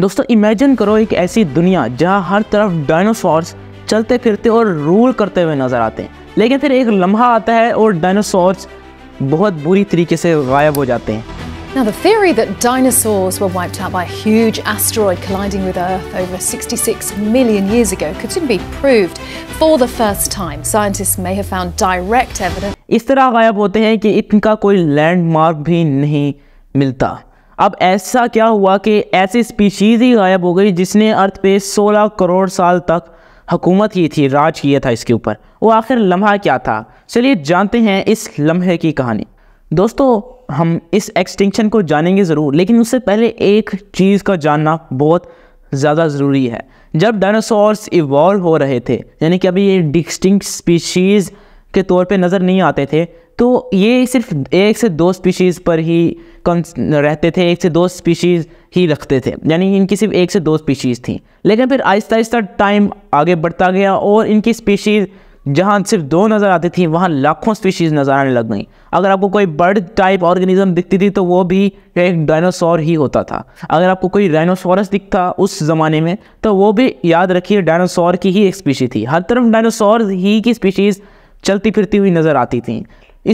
दोस्तों इमेजिन करो एक ऐसी दुनिया जहाँ हर तरफ डायनासोर्स चलते फिरते और रूल करते हुए नज़र आते हैं लेकिन फिर एक लम्हा आता है और डायनासोर्स बहुत बुरी तरीके से गायब हो जाते हैं Now, the theory that dinosaurs were wiped out by a huge asteroid colliding with Earth over 66 million years ago could soon be proved. For the first time, scientists may have found direct evidence. इस तरह गायब होते हैं कि इनका कोई landmark भी नहीं मिलता अब ऐसा क्या हुआ कि ऐसी स्पीशीज़ ही गायब हो गई जिसने अर्थ पे 16 करोड़ साल तक हुकूमत की थी राज किया था इसके ऊपर वो आखिर लम्हा क्या था चलिए जानते हैं इस लम्हे की कहानी दोस्तों हम इस एक्सटिंक्शन को जानेंगे ज़रूर लेकिन उससे पहले एक चीज़ का जानना बहुत ज़्यादा ज़रूरी है जब डायनासोर्स इवॉल्व हो रहे थे यानी कि अभी ये डिस्टिंक्ट स्पीशीज़ के तौर पे नज़र नहीं आते थे तो ये सिर्फ एक से दो स्पीशीज़ पर ही रहते थे एक से दो स्पीशीज़ ही रखते थे यानी इनकी सिर्फ एक से दो स्पीशीज़ थी लेकिन फिर आहिस्ता आहिस्ता टाइम आगे बढ़ता गया और इनकी स्पीशीज़ जहाँ सिर्फ दो नज़र आती थी वहाँ लाखों स्पीशीज़ नज़र आने लग गई अगर आपको कोई बर्ड टाइप ऑर्गेनिज्म दिखती थी तो वो भी एक डायनासोर ही होता था अगर आपको कोई डायनासोरस दिखता उस ज़माने में तो वो भी याद रखिए डायनासोर की ही एक स्पीशी थी हर तरफ डायनासोर ही की स्पीशीज़ चलती फिरती हुई नज़र आती थी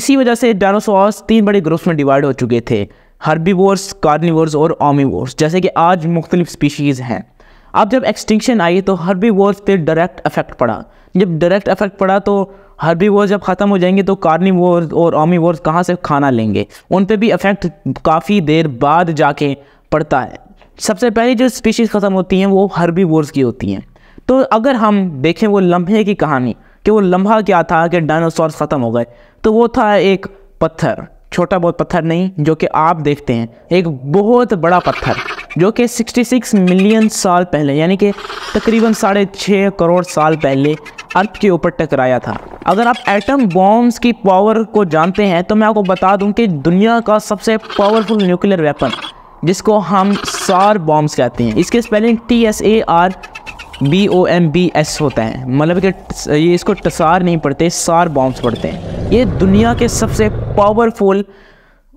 इसी वजह से डायनासोर्स तीन बड़े ग्रुप्स में डिवाइड हो चुके थे हर्बीवोर्स कार्निवोर्स और ओमीवोर्स जैसे कि आज मुख्तलिफ स्पीशीज़ हैं अब जब एक्सटिंक्शन आई तो हर्बीवोर्स पे डायरेक्ट इफेक्ट पड़ा जब डायरेक्ट अफेक्ट पड़ा तो हर्बीवोर्स जब ख़त्म हो जाएंगे तो कार्निवोर्स और ओमीवोर्स कहाँ से खाना लेंगे उन पर भी इफेक्ट काफ़ी देर बाद जाके पड़ता है सबसे पहले जो स्पीशीज़ ख़त्म होती हैं वो हर्बीवोर्स की होती हैं तो अगर हम देखें वो लम्हे की कहानी कि वो लम्हा क्या था कि डायनासोर ख़त्म हो गए तो वो था एक पत्थर छोटा बहुत पत्थर नहीं जो कि आप देखते हैं एक बहुत बड़ा पत्थर जो कि 66 मिलियन साल पहले यानी कि तकरीबन साढ़े छः करोड़ साल पहले अर्थ के ऊपर टकराया था अगर आप एटम बॉम्ब्स की पावर को जानते हैं तो मैं आपको बता दूं कि दुनिया का सबसे पावरफुल न्यूक्लियर वेपन जिसको हम सार बॉम्ब्स कहते हैं इसके spelling T S A R B O M B S होता है मतलब कि ये इसको टसार नहीं पढ़ते सार बॉम्ब्स पढ़ते हैं ये दुनिया के सबसे पावरफुल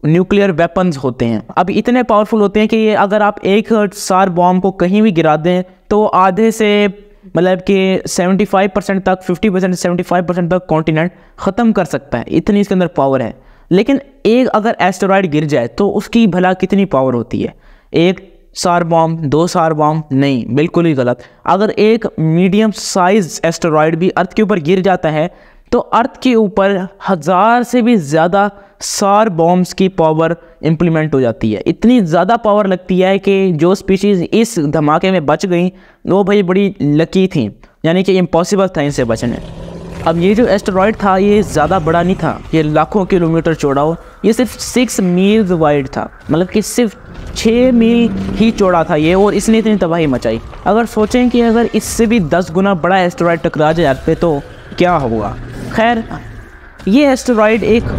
न्यूक्लियर वेपन्स होते हैं अब इतने पावरफुल होते हैं कि ये अगर आप एक सार बॉम्ब को कहीं भी गिरा दें तो आधे से मतलब कि 75 परसेंट तक 50 परसेंट सेवेंटी परसेंट तक कॉन्टीनेंट ख़त्म कर सकता है इतनी इसके अंदर पावर है लेकिन एक अगर एस्टोराइड गिर जाए तो उसकी भला कितनी पावर होती है एक सार बॉम्ब दो सार बॉम्ब नहीं बिल्कुल ही गलत अगर एक मीडियम साइज एस्टेरॉयड भी अर्थ के ऊपर गिर जाता है तो अर्थ के ऊपर हज़ार से भी ज़्यादा सार बॉम्ब्स की पावर इम्प्लीमेंट हो जाती है इतनी ज़्यादा पावर लगती है कि जो स्पीशीज़ इस धमाके में बच गई वो भाई बड़ी लकी थी यानी कि इम्पॉसिबल था इनसे बचने अब ये जो एस्ट्रॉयड था ये ज़्यादा बड़ा नहीं था ये लाखों किलोमीटर चौड़ा हो ये सिर्फ सिक्स मील वाइड था मतलब कि सिर्फ छः मील ही चौड़ा था ये और इसने इतनी तबाही मचाई अगर सोचें कि अगर इससे भी दस गुना बड़ा एस्ट्रॉयड टकरा जाए अर्थ पे तो क्या होगा खैर ये एस्ट्रॉयड एक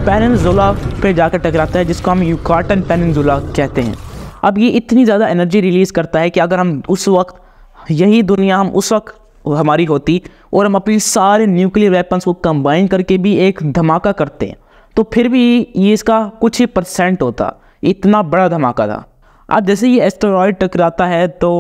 जुला पर जाकर टकराता है जिसको हम यूकाटन पेनजुला कहते हैं अब ये इतनी ज़्यादा एनर्जी रिलीज़ करता है कि अगर हम उस वक्त यही दुनिया हम उस वक्त हमारी होती और हम अपनी सारे न्यूक्लियर वेपन्स को कंबाइन करके भी एक धमाका करते हैं तो फिर भी ये इसका कुछ ही परसेंट होता इतना बड़ा धमाका था अब जैसे ये एस्ट्रॉयड टकराता है तो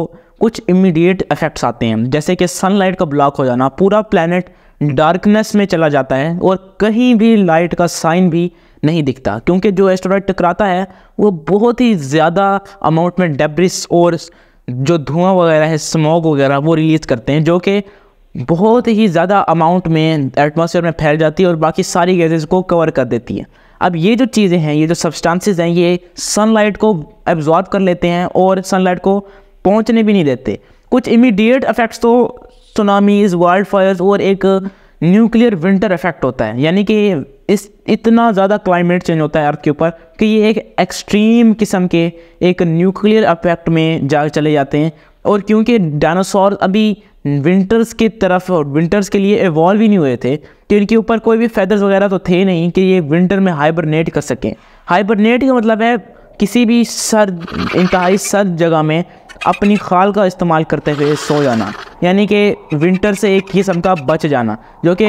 कुछ इमीडिएट इफेक्ट्स आते हैं जैसे कि सनलाइट का ब्लॉक हो जाना पूरा प्लानट डार्कनेस में चला जाता है और कहीं भी लाइट का साइन भी नहीं दिखता क्योंकि जो एस्ट्रॉयड टकराता है वो बहुत ही ज़्यादा अमाउंट में डेब्रिस और जो धुआं वगैरह है स्मॉग वगैरह वो रिलीज़ करते हैं जो कि बहुत ही ज़्यादा अमाउंट में एटमोसफेयर में फैल जाती है और बाकी सारी गैसेज को कवर कर देती है अब ये जो चीज़ें हैं ये जो सब्सटेंसेस हैं ये सनलाइट को एब्जॉर्ब कर लेते हैं और सनलाइट को पहुंचने भी नहीं देते कुछ इमीडिएट इफेक्ट्स तो सुनामीज़ वाइल्ड फायर्स और एक न्यूक्लियर विंटर इफेक्ट होता है यानी कि इस इतना ज़्यादा क्लाइमेट चेंज होता है अर्थ के ऊपर कि ये एक एक्सट्रीम किस्म के एक न्यूक्लियर इफेक्ट में जा चले जाते हैं और क्योंकि डायनासोर अभी विंटर्स की तरफ और विंटर्स के लिए इवॉल्व ही नहीं हुए थे तो इनके ऊपर कोई भी फैदर्स वगैरह तो थे नहीं कि ये विंटर में हाइबरनेट कर सकें हाइबरनेट का मतलब है किसी भी सर्द इंतहाई सर्द जगह में अपनी खाल का इस्तेमाल करते हुए सो जाना यानी कि विंटर से एक किस्म का बच जाना जो कि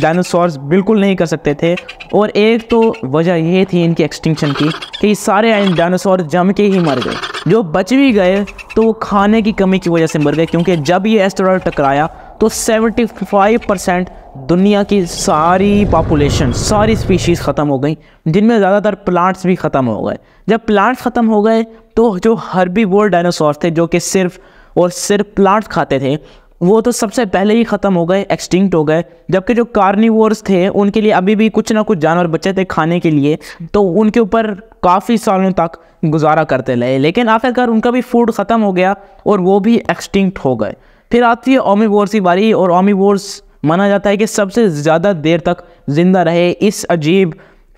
डायनासोर्स बिल्कुल नहीं कर सकते थे और एक तो वजह यह थी इनकी एक्सटिंक्शन की कि सारे डायनासोर जम के ही मर गए जो बच भी गए तो वो खाने की कमी की वजह से मर गए क्योंकि जब ये एस्टेरॉयड टकराया तो 75 परसेंट दुनिया की सारी पॉपुलेशन सारी स्पीशीज़ ख़त्म हो गई जिनमें ज़्यादातर प्लांट्स भी ख़त्म हो गए जब प्लांट्स ख़त्म हो गए तो जो हर्बी बोल डायनासोर थे जो कि सिर्फ और सिर्फ प्लांट्स खाते थे वो तो सबसे पहले ही ख़त्म हो गए एक्सटिंक्ट हो गए जबकि जो कार्निवोर्स थे उनके लिए अभी भी कुछ ना कुछ जानवर बचे थे खाने के लिए तो उनके ऊपर काफ़ी सालों तक गुजारा करते रहे ले। लेकिन आखिरकार उनका भी फूड ख़त्म हो गया और वो भी एक्सटिंक्ट हो गए फिर आती है ओमिवोर्स की बारी और ओमिवोर्स माना जाता है कि सबसे ज़्यादा देर तक ज़िंदा रहे इस अजीब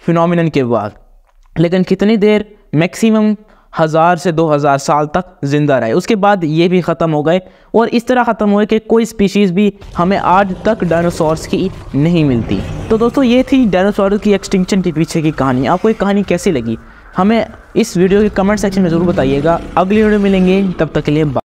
फिनमिन के बाद लेकिन कितनी देर मैक्सिमम हज़ार से दो हज़ार साल तक ज़िंदा रहे उसके बाद ये भी ख़त्म हो गए और इस तरह ख़त्म हुए कि कोई स्पीशीज़ भी हमें आज तक डायनासोर्स की नहीं मिलती तो दोस्तों ये थी डायनासोर की एक्सटिंक्शन के पीछे की कहानी आपको ये कहानी कैसी लगी हमें इस वीडियो के कमेंट सेक्शन में ज़रूर बताइएगा अगली वीडियो मिलेंगे तब तक के लिए